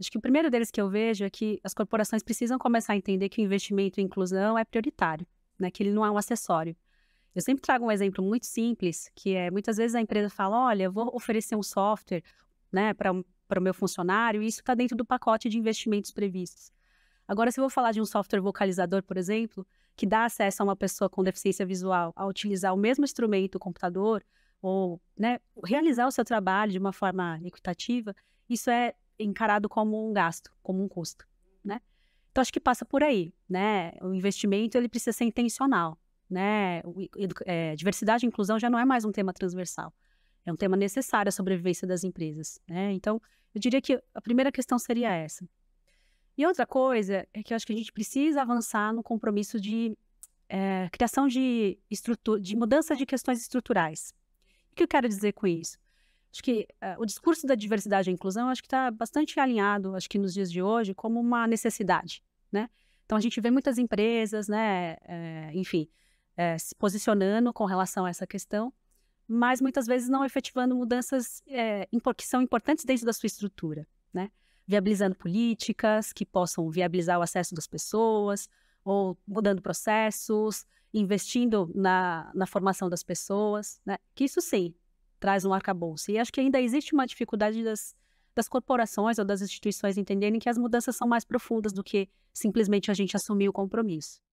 Acho que o primeiro deles que eu vejo é que as corporações precisam começar a entender que o investimento em inclusão é prioritário, né? que ele não é um acessório. Eu sempre trago um exemplo muito simples, que é muitas vezes a empresa fala: olha, vou oferecer um software né, para o meu funcionário, e isso está dentro do pacote de investimentos previstos. Agora, se eu vou falar de um software vocalizador, por exemplo, que dá acesso a uma pessoa com deficiência visual a utilizar o mesmo instrumento, o computador, ou né, realizar o seu trabalho de uma forma equitativa, isso é encarado como um gasto, como um custo, né? Então acho que passa por aí, né? O investimento ele precisa ser intencional, né? é, diversidade e inclusão já não é mais um tema transversal, é um tema necessário à sobrevivência das empresas, né? Então eu diria que a primeira questão seria essa. E outra coisa é que eu acho que a gente precisa avançar no compromisso de é, criação de estrutura, de mudança de questões estruturais. O que eu quero dizer com isso? Acho que uh, o discurso da diversidade e inclusão acho que está bastante alinhado, acho que nos dias de hoje, como uma necessidade, né? Então a gente vê muitas empresas, né, é, enfim, é, se posicionando com relação a essa questão, mas muitas vezes não efetivando mudanças é, que são importantes dentro da sua estrutura, né? Viabilizando políticas que possam viabilizar o acesso das pessoas, ou mudando processos, investindo na, na formação das pessoas, né? Que isso sim, traz um arcabouço. E acho que ainda existe uma dificuldade das, das corporações ou das instituições entenderem que as mudanças são mais profundas do que simplesmente a gente assumir o compromisso.